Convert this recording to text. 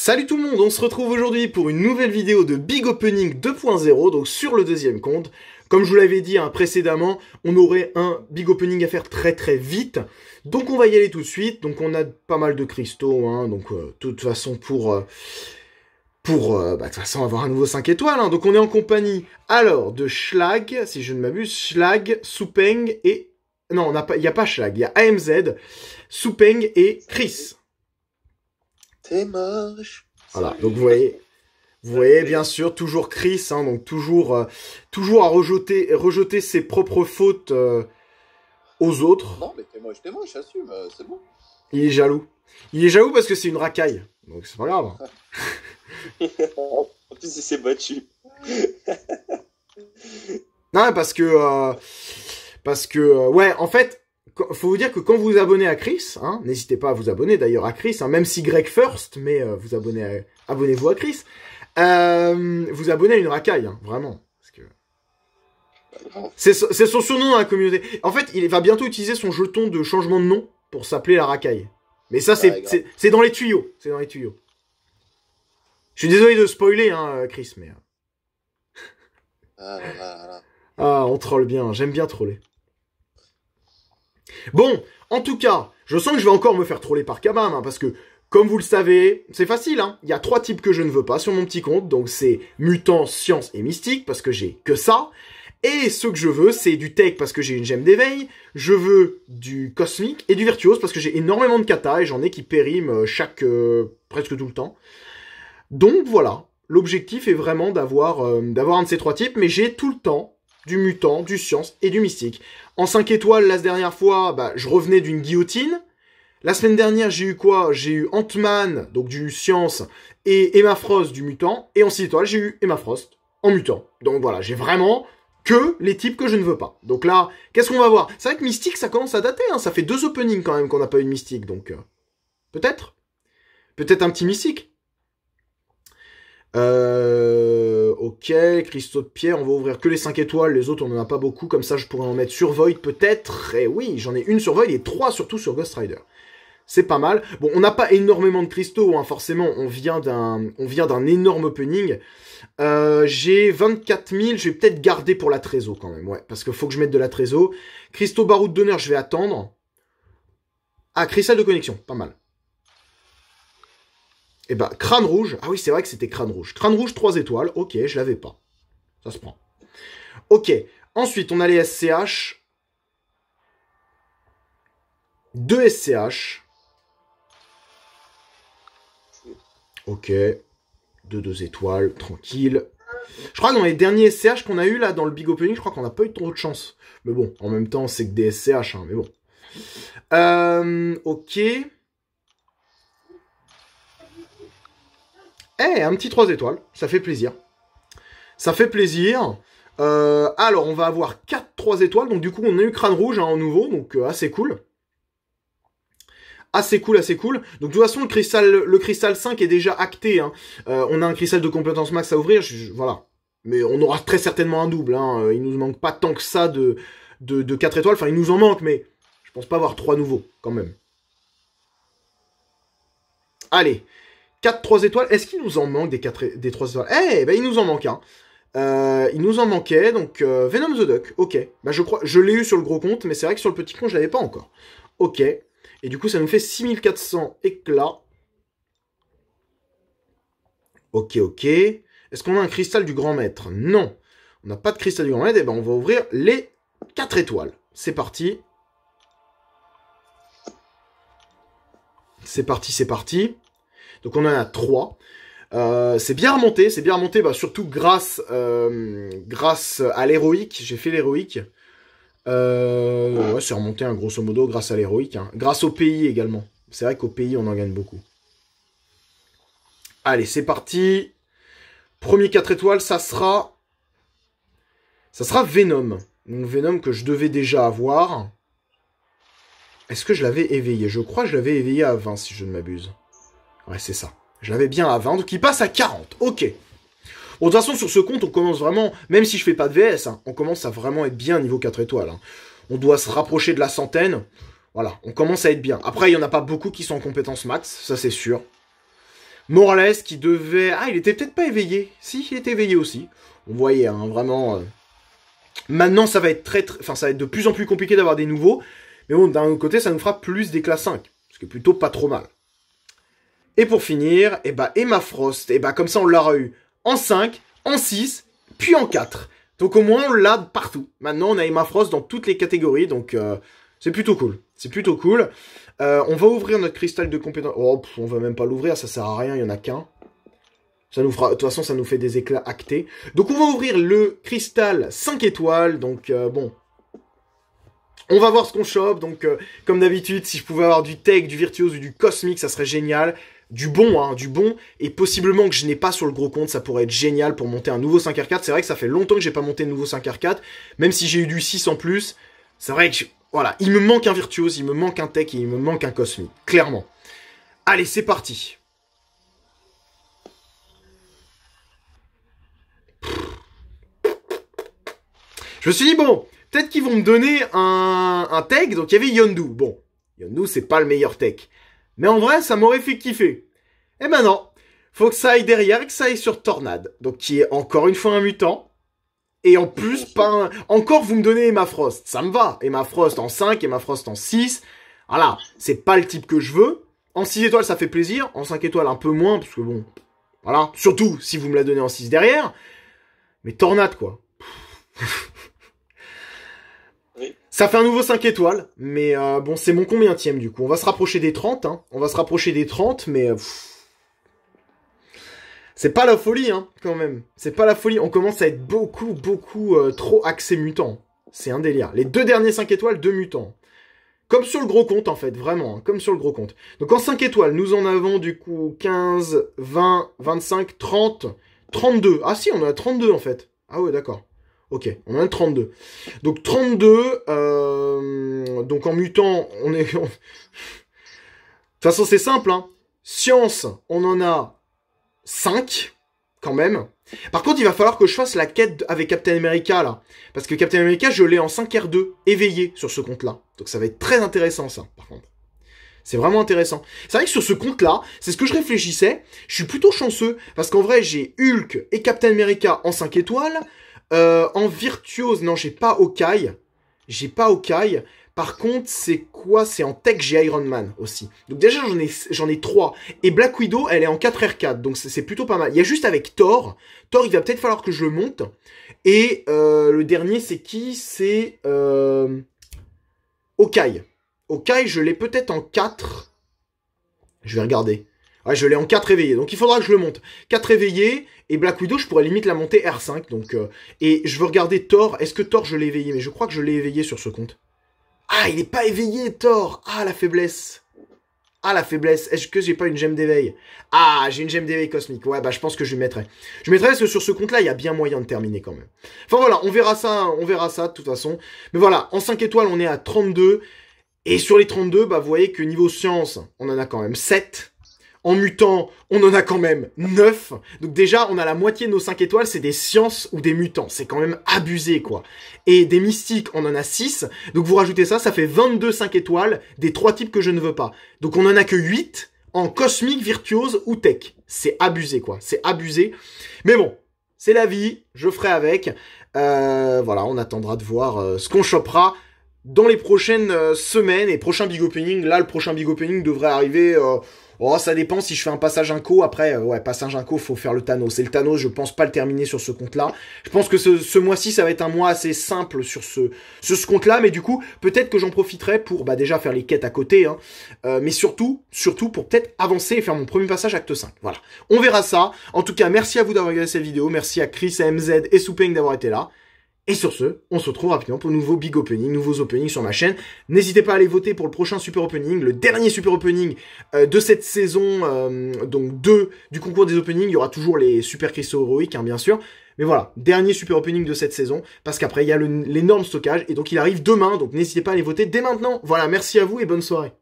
Salut tout le monde, on se retrouve aujourd'hui pour une nouvelle vidéo de Big Opening 2.0, donc sur le deuxième compte. Comme je vous l'avais dit hein, précédemment, on aurait un Big Opening à faire très très vite. Donc on va y aller tout de suite, donc on a pas mal de cristaux, hein, donc euh, de toute façon pour... Euh, pour euh, bah, de toute façon avoir un nouveau 5 étoiles, hein. donc on est en compagnie alors de Schlag, si je ne m'abuse, Schlag, Soupeng et... Non, il n'y a, pas... a pas Schlag, il y a AMZ, Soupeng et Chris. T'es moche. Voilà, donc vous voyez, vous voyez bien sûr toujours Chris, hein, donc toujours, euh, toujours à rejeter, rejeter ses propres fautes euh, aux autres. Non mais t'es moche, t'es moche, j'assume, euh, c'est bon. Il est jaloux. Il est jaloux parce que c'est une racaille, donc c'est pas grave. en plus il s'est battu. non parce que, parce que ouais, en fait, faut vous dire que quand vous vous abonnez à Chris, hein, n'hésitez pas à vous abonner d'ailleurs à Chris, hein, même si Greg First, mais euh, vous abonnez abonnez-vous à Chris, euh, vous abonnez à une racaille, hein, vraiment. C'est que... son surnom dans hein, la communauté. En fait, il va bientôt utiliser son jeton de changement de nom pour s'appeler la racaille. Mais ça, c'est dans les tuyaux. C'est dans les tuyaux. Je suis désolé de spoiler, hein, euh, Chris, mais. Euh. Ah, ah on troll bien. J'aime bien troller. Bon, en tout cas, je sens que je vais encore me faire troller par Kabam, hein, parce que, comme vous le savez, c'est facile, hein. Il y a trois types que je ne veux pas sur mon petit compte, donc c'est mutant, science et mystique, parce que j'ai que ça. Et ce que je veux, c'est du tech parce que j'ai une gemme d'éveil, je veux du cosmique et du virtuose parce que j'ai énormément de kata et j'en ai qui périment euh, chaque euh, presque tout le temps. Donc voilà, l'objectif est vraiment d'avoir euh, d'avoir un de ces trois types, mais j'ai tout le temps du mutant, du science et du mystique. En 5 étoiles, la dernière fois, bah, je revenais d'une guillotine. La semaine dernière, j'ai eu quoi J'ai eu Ant-Man, donc du science, et Emma Frost du mutant. Et en 6 étoiles, j'ai eu Emma Frost en mutant. Donc voilà, j'ai vraiment que les types que je ne veux pas. Donc là, qu'est-ce qu'on va voir C'est vrai que Mystique, ça commence à dater. Hein. Ça fait deux openings quand même qu'on n'a pas eu de Mystique. Donc euh, peut-être. Peut-être un petit Mystique. Euh, ok, cristaux de pierre, on va ouvrir que les 5 étoiles, les autres on en a pas beaucoup, comme ça je pourrais en mettre sur Void peut-être. Et eh oui, j'en ai une sur Void et trois surtout sur Ghost Rider. C'est pas mal. Bon, on n'a pas énormément de cristaux, hein, forcément, on vient d'un on vient d'un énorme opening. Euh, j'ai 24 000, je vais peut-être garder pour la trésor quand même, ouais, parce que faut que je mette de la trésor. Cristaux baroud d'honneur, je vais attendre. Ah, cristal de connexion, pas mal. Eh ben, crâne rouge. Ah oui, c'est vrai que c'était crâne rouge. Crâne rouge, 3 étoiles. Ok, je l'avais pas. Ça se prend. Ok. Ensuite, on a les SCH. 2 SCH. Ok. 2 2 étoiles, tranquille. Je crois que dans les derniers SCH qu'on a eu là dans le Big Opening, je crois qu'on n'a pas eu trop de chance. Mais bon, en même temps, c'est que des SCH, hein, mais bon. Euh, ok. Eh, un petit 3 étoiles, ça fait plaisir. Ça fait plaisir. Euh, alors, on va avoir 4 3 étoiles. Donc, du coup, on a eu crâne rouge en hein, nouveau. Donc, euh, assez cool. Assez cool, assez cool. Donc, de toute façon, le cristal, le cristal 5 est déjà acté. Hein. Euh, on a un cristal de compétence max à ouvrir. voilà. Mais on aura très certainement un double. Hein. Il nous manque pas tant que ça de, de, 4 étoiles. Enfin, il nous en manque, mais je pense pas avoir 3 nouveaux quand même. Allez, 4 3 étoiles. Est-ce qu'il nous en manque des des 3 étoiles Eh ben il nous en manque un. Euh, il nous en manquait donc euh, Venom the Duck. OK. Bah, je crois je l'ai eu sur le gros compte mais c'est vrai que sur le petit compte je l'avais pas encore. OK. Et du coup ça nous fait 6400 éclats. OK, OK. Est-ce qu'on a un cristal du grand maître Non. On n'a pas de cristal du grand maître. Et eh ben on va ouvrir les 4 étoiles. C'est parti. C'est parti, c'est parti. Donc on en a 3. Euh, c'est bien remonté, c'est bien remonté, bah, surtout grâce, euh, grâce à l'héroïque. J'ai fait l'héroïque. Euh, ah. c'est remonté, hein, grosso modo, grâce à l'héroïque. Hein. Grâce au pays également. C'est vrai qu'au pays, on en gagne beaucoup. Allez, c'est parti. Premier 4 étoiles, ça sera... Ça sera Venom. Donc Venom que je devais déjà avoir. Est-ce que je l'avais éveillé Je crois que je l'avais éveillé à 20, si je ne m'abuse. Ouais, c'est ça. Je l'avais bien à 20, donc il passe à 40. Ok. Bon, de toute façon, sur ce compte, on commence vraiment, même si je fais pas de VS, hein, on commence à vraiment être bien niveau 4 étoiles. Hein. On doit se rapprocher de la centaine. Voilà, on commence à être bien. Après, il y en a pas beaucoup qui sont en compétence max, ça c'est sûr. Morales qui devait... Ah, il était peut-être pas éveillé. Si, il était éveillé aussi. On voyait, hein, vraiment... Euh, maintenant, ça va être très, très... Enfin, ça va être de plus en plus compliqué d'avoir des nouveaux. Mais bon, d'un côté, ça nous fera plus des classes 5. Ce qui est plutôt pas trop mal. Et pour finir, et eh ben, Emma Frost, et eh bah ben, comme ça on l'aura eu en 5, en 6, puis en 4. Donc au moins on l'a partout. Maintenant on a Emma Frost dans toutes les catégories, donc euh, c'est plutôt cool. C'est plutôt cool. Euh, on va ouvrir notre cristal de compétence. Oh, on va même pas l'ouvrir, ça sert à rien, il y en a qu'un. Ça nous fera, de toute façon, ça nous fait des éclats actés. Donc, on va ouvrir le cristal 5 étoiles. Donc, euh, bon. On va voir ce qu'on chope. Donc, comme d'habitude, si je pouvais avoir du tech, du virtuose ou du cosmique, ça serait génial du bon, hein, du bon, et possiblement que je n'ai pas sur le gros compte, ça pourrait être génial pour monter un nouveau 5R4, c'est vrai que ça fait longtemps que j'ai pas monté un nouveau 5R4, même si j'ai eu du 6 en plus, c'est vrai que, voilà, il me manque un virtuose, il me manque un tech, et il me manque un cosmique, clairement. Allez, c'est parti Je me suis dit, bon, peut-être qu'ils vont me donner un, un tech, donc il y avait Yondu, bon, Yondu c'est pas le meilleur tech, mais en vrai, ça m'aurait fait kiffer. et maintenant Faut que ça aille derrière et que ça aille sur Tornade. Donc qui est encore une fois un mutant. Et en plus, pas un... encore vous me donnez Emma Frost. Ça me va. Emma Frost en 5, Emma Frost en 6. Voilà. C'est pas le type que je veux. En 6 étoiles, ça fait plaisir. En 5 étoiles, un peu moins. Parce que bon. Voilà. Surtout si vous me la donnez en 6 derrière. Mais Tornade, quoi. Ça fait un nouveau 5 étoiles, mais euh, bon, c'est mon combien tième du coup On va se rapprocher des 30, hein. On va se rapprocher des 30, mais... Euh, c'est pas la folie, hein, quand même. C'est pas la folie. On commence à être beaucoup, beaucoup euh, trop axé mutant. C'est un délire. Les deux derniers 5 étoiles, deux mutants. Comme sur le gros compte, en fait, vraiment, hein, comme sur le gros compte. Donc en 5 étoiles, nous en avons du coup 15, 20, 25, 30, 32. Ah si, on a 32 en fait. Ah ouais, d'accord. Ok, on en a 32. Donc 32, euh, donc en mutant, on est... De toute façon, c'est simple. Hein. Science, on en a 5, quand même. Par contre, il va falloir que je fasse la quête avec Captain America, là. Parce que Captain America, je l'ai en 5R2, éveillé sur ce compte-là. Donc ça va être très intéressant, ça, par contre. C'est vraiment intéressant. C'est vrai que sur ce compte-là, c'est ce que je réfléchissais. Je suis plutôt chanceux parce qu'en vrai, j'ai Hulk et Captain America en 5 étoiles. Euh, en virtuose, non, j'ai pas Okai. J'ai pas Okai. Par contre, c'est quoi C'est en tech, j'ai Iron Man aussi. Donc déjà, j'en ai, j'en ai 3. Et Black Widow, elle est en 4R4, donc c'est plutôt pas mal. Il y a juste avec Thor. Thor, il va peut-être falloir que je le monte. Et euh, le dernier, c'est qui C'est euh, Okai. Okai, je l'ai peut-être en 4. Je vais regarder je l'ai en 4 éveillés, donc il faudra que je le monte. 4 éveillés, et Black Widow, je pourrais limite la monter R5, donc... Euh, et je veux regarder Thor, est-ce que Thor, je l'ai éveillé Mais je crois que je l'ai éveillé sur ce compte. Ah, il n'est pas éveillé, Thor Ah, la faiblesse ah la faiblesse, est-ce que j'ai pas une gemme d'éveil Ah j'ai une gemme d'éveil cosmique, ouais bah je pense que je lui mettrai. Je mettrai parce que sur ce compte là il y a bien moyen de terminer quand même. Enfin voilà, on verra ça, on verra ça de toute façon. Mais voilà, en 5 étoiles on est à 32. Et sur les 32, bah vous voyez que niveau science, on en a quand même 7. En mutant, on en a quand même 9. Donc déjà, on a la moitié de nos 5 étoiles, c'est des sciences ou des mutants. C'est quand même abusé, quoi. Et des mystiques, on en a 6. Donc vous rajoutez ça, ça fait 22 5 étoiles des 3 types que je ne veux pas. Donc on en a que 8 en cosmique, virtuose ou tech. C'est abusé, quoi. C'est abusé. Mais bon, c'est la vie, je ferai avec. Euh, voilà, on attendra de voir euh, ce qu'on chopera dans les prochaines euh, semaines et prochain big opening. Là, le prochain big opening devrait arriver. Euh, oh, ça dépend si je fais un passage inco. Après, euh, ouais, passage inco, faut faire le Thanos. C'est le Thanos, je pense pas le terminer sur ce compte-là. Je pense que ce, ce mois-ci, ça va être un mois assez simple sur ce, ce compte-là. Mais du coup, peut-être que j'en profiterai pour bah, déjà faire les quêtes à côté. Hein, mais surtout, surtout pour peut-être avancer et faire mon premier passage acte 5. Voilà. On verra ça. En tout cas, merci à vous d'avoir regardé cette vidéo. Merci à Chris, à MZ et Soupeng d'avoir été là. Et sur ce, on se retrouve rapidement pour nouveau big opening, nouveaux openings sur ma chaîne. N'hésitez pas à aller voter pour le prochain super opening, le dernier super opening euh, de cette saison, euh, donc deux du concours des openings. Il y aura toujours les super cristaux héroïques, hein, bien sûr. Mais voilà, dernier super opening de cette saison, parce qu'après, il y a l'énorme stockage, et donc il arrive demain, donc n'hésitez pas à aller voter dès maintenant. Voilà, merci à vous et bonne soirée.